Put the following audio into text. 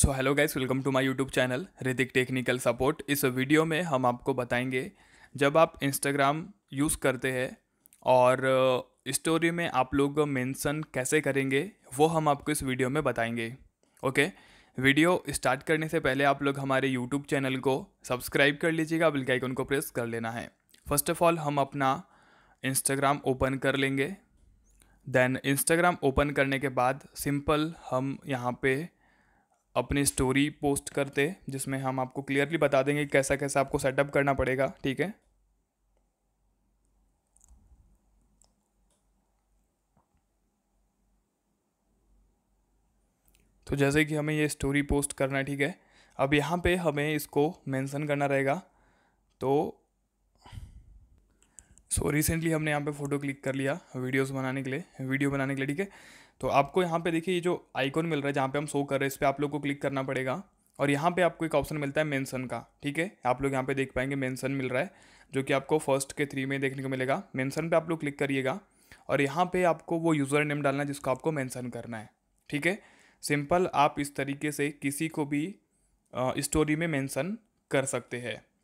so hello guys welcome to my YouTube channel Hritik technical support इस video में हम आपको बताएंगे जब आप इंस्टाग्राम यूज़ करते हैं और स्टोरी में आप लोग मेंशन कैसे करेंगे वो हम आपको इस वीडियो में बताएंगे ओके वीडियो स्टार्ट करने से पहले आप लोग हमारे यूट्यूब चैनल को सब्सक्राइब कर लीजिएगा बिल आइकन को प्रेस कर लेना है फर्स्ट ऑफ ऑल हम अपना इंस्टाग्राम ओपन कर लेंगे देन इंस्टाग्राम ओपन करने के बाद सिंपल हम यहाँ पर अपनी स्टोरी पोस्ट करते जिसमें हम आपको क्लियरली बता देंगे कैसा कैसा आपको सेटअप करना पड़ेगा ठीक है तो जैसे कि हमें ये स्टोरी पोस्ट करना है ठीक है अब यहाँ पे हमें इसको मेंशन करना रहेगा तो सो so, रिसेंटली हमने यहाँ पे फ़ोटो क्लिक कर लिया वीडियोस बनाने के लिए वीडियो बनाने के लिए ठीक है तो आपको यहाँ पे देखिए ये जो आइकॉन मिल रहा है जहाँ पे हम शो कर रहे हैं इस पर आप लोग को क्लिक करना पड़ेगा और यहाँ पे आपको एक ऑप्शन मिलता है मेंशन का ठीक है आप लोग यहाँ पे देख पाएंगे मेंशन मिल रहा है जो कि आपको फर्स्ट के थ्री में देखने को मिलेगा मेंशन पे आप लोग क्लिक करिएगा और यहाँ पे आपको वो यूज़र नेम डालना है जिसको आपको मेंशन करना है ठीक है सिंपल आप इस तरीके से किसी को भी स्टोरी में मैंसन कर सकते हैं